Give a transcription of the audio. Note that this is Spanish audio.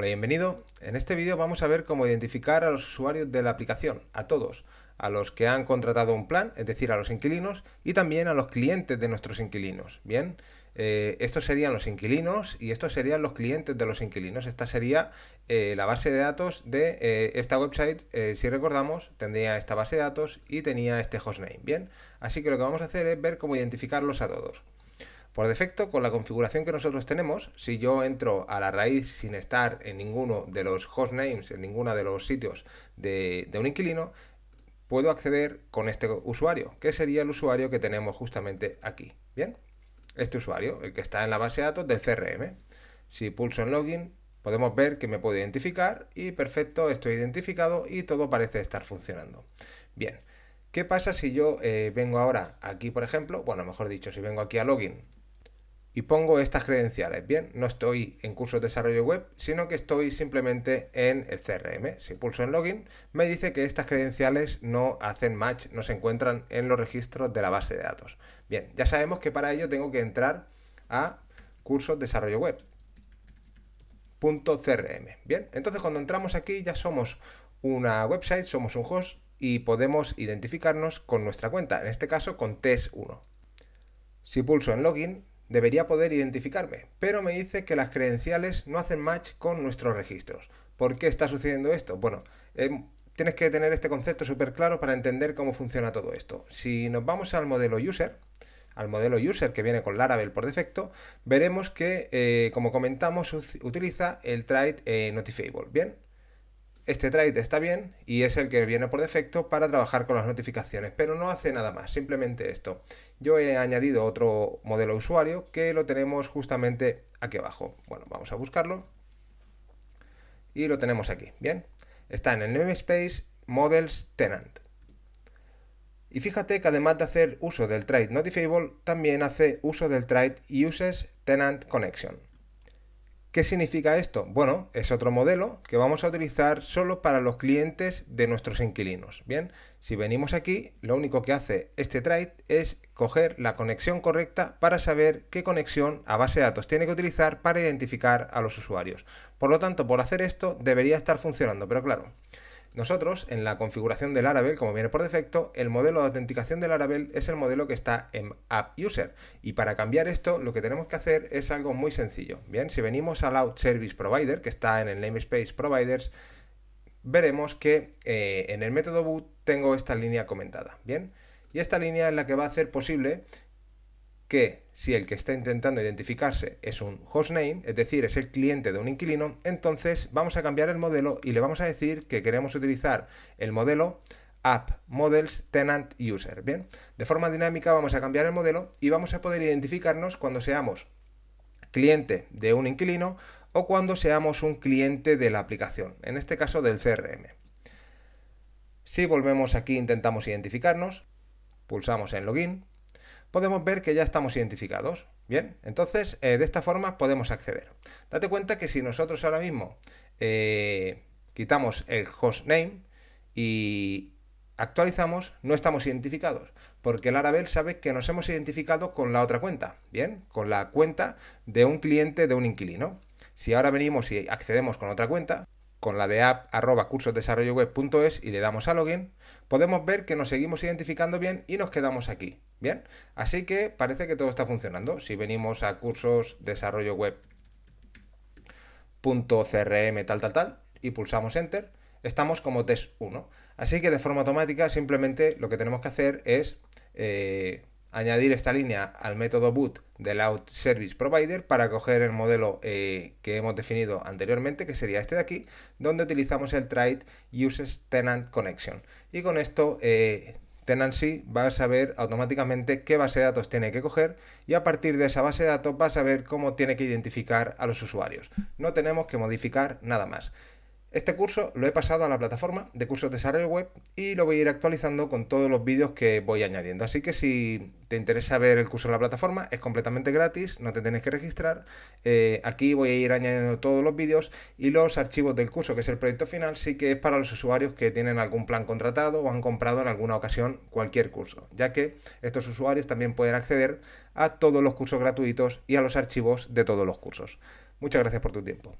Hola, bienvenido. En este vídeo vamos a ver cómo identificar a los usuarios de la aplicación, a todos, a los que han contratado un plan, es decir, a los inquilinos, y también a los clientes de nuestros inquilinos. Bien, eh, estos serían los inquilinos y estos serían los clientes de los inquilinos. Esta sería eh, la base de datos de eh, esta website. si recordamos, tendría esta base de datos y tenía este hostname. Bien, así que lo que vamos a hacer es ver cómo identificarlos a todos. Por defecto, con la configuración que nosotros tenemos, si yo entro a la raíz sin estar en ninguno de los hostnames, en ninguno de los sitios de, un inquilino, puedo acceder con este usuario, que sería el usuario que tenemos justamente aquí. Bien, este usuario, el que está en la base de datos del CRM. Si pulso en login, podemos ver que me puedo identificar y perfecto, estoy identificado y todo parece estar funcionando. Bien, ¿qué pasa si yo eh, vengo ahora aquí, por ejemplo? Bueno, mejor dicho, si vengo aquí a login y pongo estas credenciales. Bien, no estoy en cursos de desarrollo web, sino que estoy simplemente en el CRM. Si pulso en login, me dice que estas credenciales no hacen match, no se encuentran en los registros de la base de datos. Bien, ya sabemos que para ello tengo que entrar a cursos desarrollo web. .crm. Bien, entonces cuando entramos aquí ya somos una website, somos un host y podemos identificarnos con nuestra cuenta, en este caso con TES1. Si pulso en login, debería poder identificarme, pero me dice que las credenciales no hacen match con nuestros registros. ¿Por qué está sucediendo esto? Bueno, em, tienes que tener este concepto súper claro para entender cómo funciona todo esto. Si nos vamos al modelo user, al modelo user que viene con Laravel por defecto, veremos que, eh, como comentamos, utiliza el trait eh, notifiable. Bien, este trait está bien y es el que viene por defecto para trabajar con las notificaciones, pero no hace nada más, simplemente esto. Yo he añadido otro modelo usuario que lo tenemos justamente aquí abajo. Bueno, vamos a buscarlo y lo tenemos aquí, ¿bien? Está en el namespace models tenant. Y fíjate que además de hacer uso del trait notifiable, también hace uso del trait uses tenant connection. ¿Qué significa esto? Bueno, es otro modelo que vamos a utilizar solo para los clientes de nuestros inquilinos. Bien, si venimos aquí, lo único que hace este trade es coger la conexión correcta para saber qué conexión a base de datos tiene que utilizar para identificar a los usuarios. Por lo tanto, por hacer esto debería estar funcionando, pero claro, nosotros, en la configuración del Laravel, como viene por defecto, el modelo de autenticación del Laravel es el modelo que está en AppUser Y para cambiar esto, lo que tenemos que hacer es algo muy sencillo. Bien, si venimos al Out Service Provider, que está en el namespace Providers, veremos que eh, en el método boot tengo esta línea comentada. Bien, y esta línea es la que va a hacer posible que si el que está intentando identificarse es un hostname, es decir, es el cliente de un inquilino, entonces vamos a cambiar el modelo y le vamos a decir que queremos utilizar el modelo App Models Tenant User. Bien, de forma dinámica vamos a cambiar el modelo y vamos a poder identificarnos cuando seamos cliente de un inquilino o cuando seamos un cliente de la aplicación, en este caso del CRM. Si volvemos aquí intentamos identificarnos, pulsamos en Login, podemos ver que ya estamos identificados. Bien, entonces eh, de esta forma podemos acceder. Date cuenta que si nosotros ahora mismo eh, quitamos el hostname y actualizamos, no estamos identificados, porque el Laravel sabe que nos hemos identificado con la otra cuenta, ¿bien? Con la cuenta de un cliente de un inquilino. Si ahora venimos y accedemos con otra cuenta, con la de app arroba cursosdesarrolloweb.es y le damos a login, podemos ver que nos seguimos identificando bien y nos quedamos aquí. Bien, así que parece que todo está funcionando. Si venimos a cursosdesarrolloweb.crm tal tal tal y pulsamos enter, estamos como test 1. Así que de forma automática simplemente lo que tenemos que hacer es eh, añadir esta línea al método boot del out service provider para coger el modelo eh, que hemos definido anteriormente, que sería este de aquí, donde utilizamos el try uses tenant connection. Y con esto eh, tenancy va a saber automáticamente qué base de datos tiene que coger y a partir de esa base de datos va a saber cómo tiene que identificar a los usuarios. No tenemos que modificar nada más. Este curso lo he pasado a la plataforma de cursos de desarrollo web y lo voy a ir actualizando con todos los vídeos que voy añadiendo. Así que si te interesa ver el curso en la plataforma, es completamente gratis, no te tienes que registrar. Eh, aquí voy a ir añadiendo todos los vídeos y los archivos del curso, que es el proyecto final, sí que es para los usuarios que tienen algún plan contratado o han comprado en alguna ocasión cualquier curso, ya que estos usuarios también pueden acceder a todos los cursos gratuitos y a los archivos de todos los cursos. Muchas gracias por tu tiempo.